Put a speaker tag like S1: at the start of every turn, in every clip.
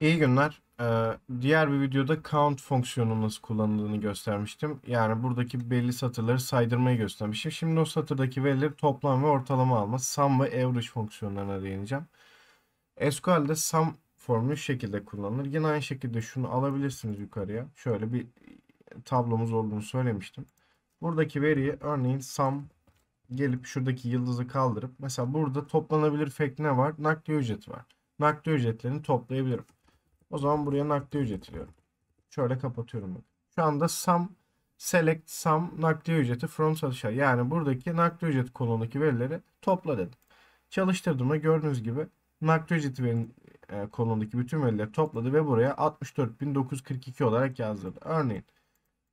S1: İyi günler. Ee, diğer bir videoda count fonksiyonunun nasıl kullanıldığını göstermiştim. Yani buradaki belli satırları saydırmayı göstermişim. Şimdi o satırdaki verileri toplam ve ortalama alma, sum ve average fonksiyonlarına değineceğim. SQL'de sum formülü şekilde kullanılır. Yine aynı şekilde şunu alabilirsiniz yukarıya. Şöyle bir tablomuz olduğunu söylemiştim. Buradaki veriyi örneğin sum gelip şuradaki yıldızı kaldırıp mesela burada toplanabilir fake ne var? Nakliye ücret var. Nakliye ücretlerini toplayabilirim. O zaman buraya nakli ücretliyorum. Şöyle kapatıyorum. Şu anda sum select sum nakli ücreti from satışa. Yani buradaki nakli ücret kolonundaki verileri topla dedim. Çalıştırdığımda gördüğünüz gibi nakli ücreti verin e, kolonundaki bütün verileri topladı ve buraya 64.942 olarak yazdırdı. Örneğin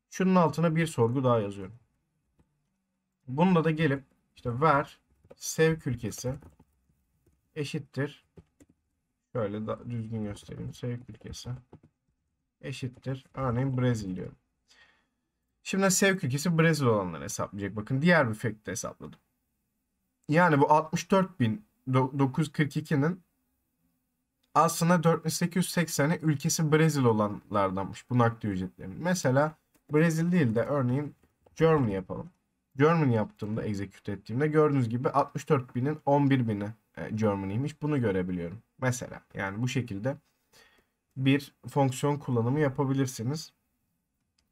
S1: şunun altına bir sorgu daha yazıyorum. Bunda da gelip işte ver sev ülkesi eşittir Şöyle da düzgün göstereyim. sevk ülkesi eşittir. Örneğin Brezilya. Şimdi sevk ülkesi Brezilya olanları hesaplayacak. Bakın diğer bir fakt'te hesapladım. Yani bu 64.942'nin aslında 4880'i ülkesi Brezilya olanlardanmış bu nakdi ücretlerin. Mesela Brezilya değil de örneğin Germany yapalım. Germany yaptığımda execute ettiğimde gördüğünüz gibi 64.000'in 11.000'i e, Germany'ymiş Bunu görebiliyorum. Mesela yani bu şekilde bir fonksiyon kullanımı yapabilirsiniz.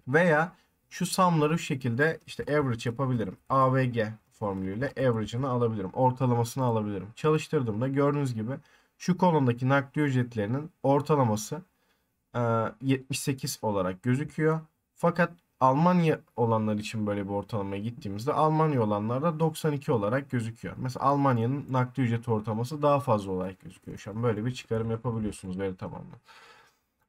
S1: Veya şu sumları şu şekilde işte average yapabilirim. AVG formülüyle average'ını alabilirim. Ortalamasını alabilirim. Çalıştırdığımda gördüğünüz gibi şu kolondaki nakliye ücretlerinin ortalaması 78 e, olarak gözüküyor. Fakat Almanya olanlar için böyle bir ortalamaya gittiğimizde Almanya olanlarda 92 olarak gözüküyor. Mesela Almanya'nın nakli ücret ortalaması daha fazla olarak gözüküyor. Şu an böyle bir çıkarım yapabiliyorsunuz veri tabanlı.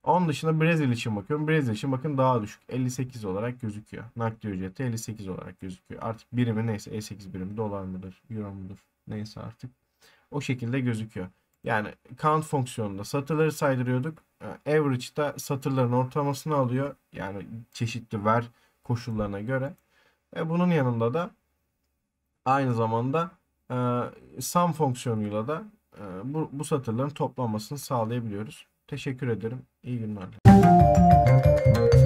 S1: Onun dışında Brezilya için bakıyorum. Brezilya için bakın daha düşük. 58 olarak gözüküyor. Nakli ücreti 58 olarak gözüküyor. Artık birimi neyse E8 birimi dolar mıdır, euro mudur neyse artık. O şekilde gözüküyor. Yani count fonksiyonunda satırları saydırıyorduk. Ee, average de satırların ortalamasını alıyor. Yani çeşitli ver koşullarına göre. Ve bunun yanında da aynı zamanda e, sum fonksiyonuyla da e, bu, bu satırların toplanmasını sağlayabiliyoruz. Teşekkür ederim. İyi günler.